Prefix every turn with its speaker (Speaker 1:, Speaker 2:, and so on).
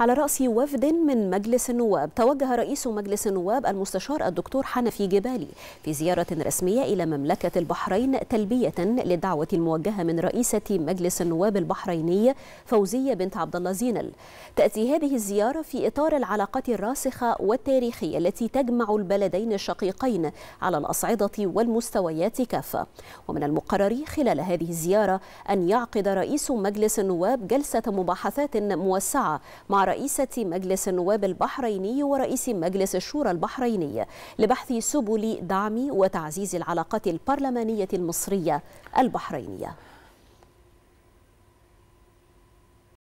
Speaker 1: على رأس وفد من مجلس النواب توجه رئيس مجلس النواب المستشار الدكتور حنفي جبالي في زيارة رسمية إلى مملكة البحرين تلبية للدعوة الموجهة من رئيسة مجلس النواب البحريني فوزية بنت عبد الله زينل تأتي هذه الزيارة في إطار العلاقات الراسخة والتاريخية التي تجمع البلدين الشقيقين على الأصعدة والمستويات كافة ومن المقرر خلال هذه الزيارة أن يعقد رئيس مجلس النواب جلسة مباحثات موسعة مع رئيسة مجلس النواب البحريني ورئيس مجلس الشورى البحريني لبحث سبل دعم وتعزيز العلاقات البرلمانية المصرية البحرينية